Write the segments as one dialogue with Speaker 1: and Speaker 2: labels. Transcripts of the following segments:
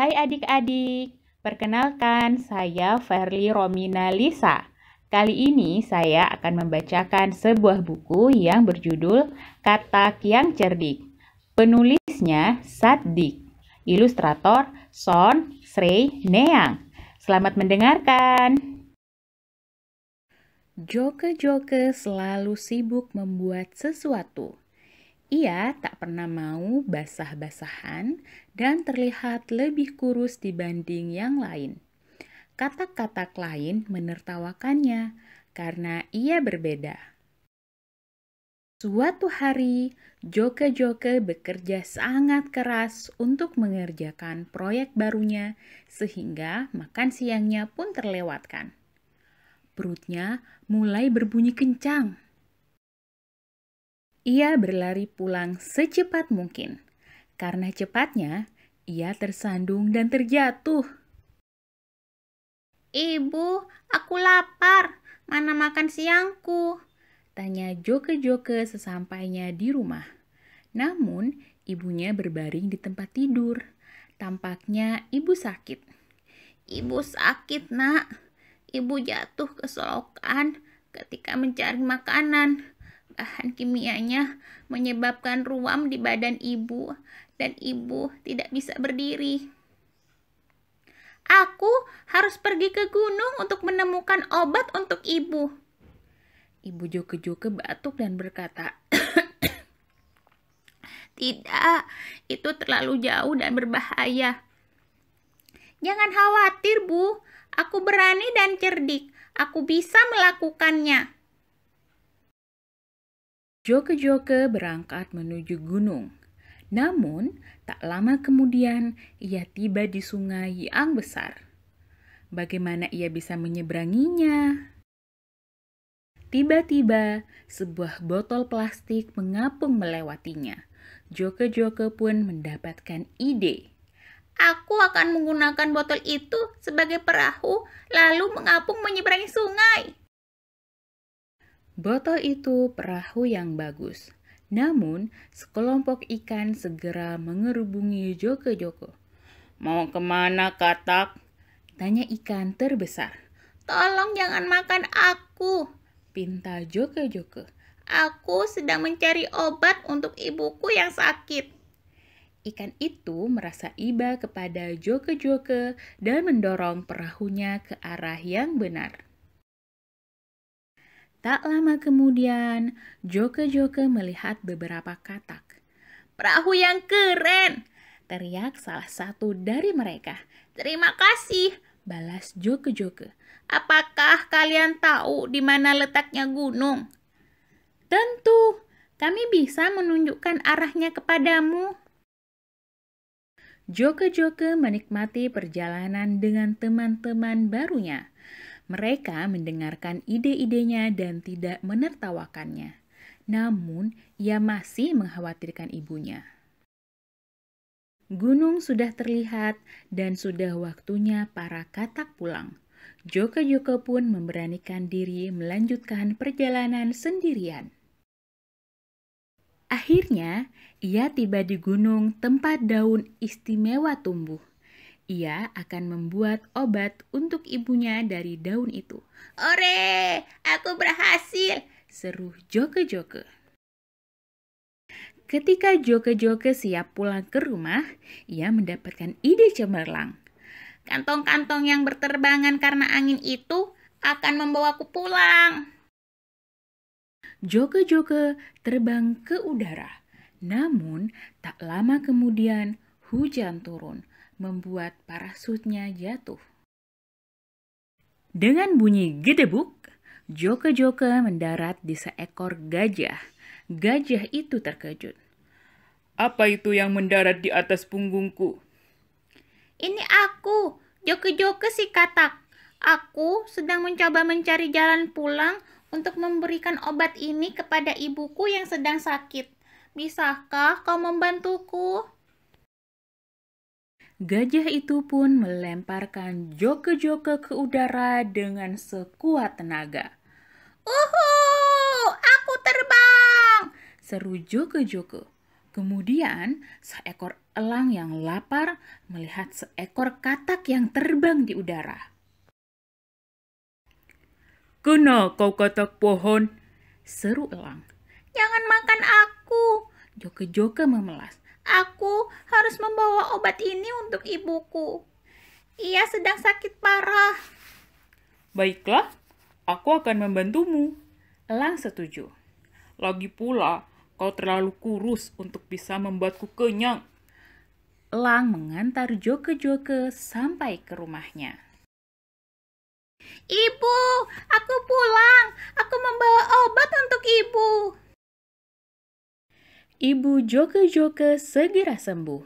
Speaker 1: Hai adik-adik, perkenalkan saya Verly Romina Lisa. Kali ini saya akan membacakan sebuah buku yang berjudul Kata Kiang Cerdik. Penulisnya Saddik, ilustrator Son Srey Neang. Selamat mendengarkan. Joke-joke selalu sibuk membuat sesuatu. Ia tak pernah mau basah-basahan dan terlihat lebih kurus dibanding yang lain. Kata-kata klien menertawakannya karena ia berbeda. Suatu hari, Joke-Joke bekerja sangat keras untuk mengerjakan proyek barunya sehingga makan siangnya pun terlewatkan. Perutnya mulai berbunyi kencang ia berlari pulang secepat mungkin. Karena cepatnya, ia tersandung dan terjatuh. Ibu, aku lapar. Mana makan siangku? Tanya Joke-Joke sesampainya di rumah. Namun, ibunya berbaring di tempat tidur. Tampaknya ibu sakit. Ibu sakit, nak. Ibu jatuh ke selokan ketika mencari makanan bahan kimianya menyebabkan ruam di badan ibu dan ibu tidak bisa berdiri. Aku harus pergi ke gunung untuk menemukan obat untuk ibu. Ibu Joke-Joke batuk dan berkata, Tidak, itu terlalu jauh dan berbahaya. Jangan khawatir, Bu. Aku berani dan cerdik. Aku bisa melakukannya. Joke-joke berangkat menuju gunung. Namun, tak lama kemudian ia tiba di sungai yang besar. Bagaimana ia bisa menyeberanginya? Tiba-tiba, sebuah botol plastik mengapung melewatinya. Joke-joke pun mendapatkan ide. Aku akan menggunakan botol itu sebagai perahu, lalu mengapung menyeberangi sungai. Botol itu perahu yang bagus. Namun, sekelompok ikan segera mengerubungi Joko Joko. Mau kemana katak? Tanya ikan terbesar. Tolong jangan makan aku, pinta Joko Joko. Aku sedang mencari obat untuk ibuku yang sakit. Ikan itu merasa iba kepada Joko-Joko dan mendorong perahunya ke arah yang benar. Tak lama kemudian, Joke-Joke melihat beberapa katak. Perahu yang keren! Teriak salah satu dari mereka. Terima kasih, balas Joke-Joke. Apakah kalian tahu di mana letaknya gunung? Tentu, kami bisa menunjukkan arahnya kepadamu. Joke-Joke menikmati perjalanan dengan teman-teman barunya. Mereka mendengarkan ide-idenya dan tidak menertawakannya. Namun, ia masih mengkhawatirkan ibunya. Gunung sudah terlihat dan sudah waktunya para katak pulang. Joko-Joko pun memberanikan diri melanjutkan perjalanan sendirian. Akhirnya, ia tiba di gunung tempat daun istimewa tumbuh. Ia akan membuat obat untuk ibunya dari daun itu. Ore, aku berhasil, seru Joke-Joke. Ketika Joke-Joke siap pulang ke rumah, ia mendapatkan ide cemerlang. Kantong-kantong yang berterbangan karena angin itu akan membawaku pulang. Joke-Joke terbang ke udara. Namun, tak lama kemudian, hujan turun, membuat parasutnya jatuh. Dengan bunyi gedebuk, Joke-Joke mendarat di seekor gajah. Gajah itu terkejut. Apa itu yang mendarat di atas punggungku? Ini aku, Joke-Joke si katak. Aku sedang mencoba mencari jalan pulang untuk memberikan obat ini kepada ibuku yang sedang sakit. Bisakah kau membantuku? Gajah itu pun melemparkan joke-joke ke udara dengan sekuat tenaga. Uhu, aku terbang! Seru joke-joke. Kemudian, seekor elang yang lapar melihat seekor katak yang terbang di udara. Kena kau katak pohon, seru elang. Jangan makan aku, joke-joke memelas. Aku harus membawa obat ini untuk ibuku. Ia sedang sakit parah. Baiklah, aku akan membantumu. Elang setuju. Lagi pula, kau terlalu kurus untuk bisa membuatku kenyang. Elang mengantar Joke-Joke sampai ke rumahnya. Ibu, aku pulang. Aku membawa obat untuk ibu. Ibu Joke-Joke segera sembuh.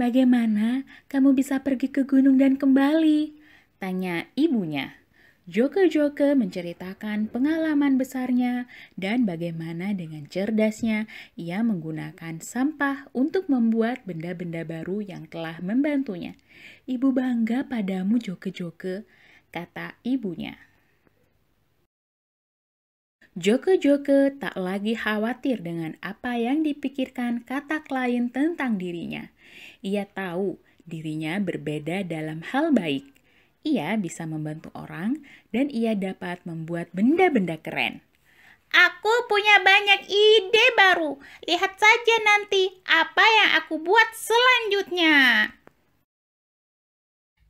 Speaker 1: Bagaimana kamu bisa pergi ke gunung dan kembali? Tanya ibunya. Joke-Joke menceritakan pengalaman besarnya dan bagaimana dengan cerdasnya ia menggunakan sampah untuk membuat benda-benda baru yang telah membantunya. Ibu bangga padamu Joke-Joke, kata ibunya. Joko-Joko tak lagi khawatir dengan apa yang dipikirkan kata klien tentang dirinya. Ia tahu dirinya berbeda dalam hal baik. Ia bisa membantu orang dan ia dapat membuat benda-benda keren. Aku punya banyak ide baru. Lihat saja nanti apa yang aku buat selanjutnya.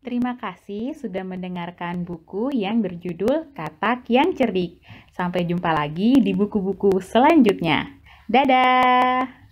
Speaker 1: Terima kasih sudah mendengarkan buku yang berjudul Katak yang Cerdik. Sampai jumpa lagi di buku-buku selanjutnya. Dadah!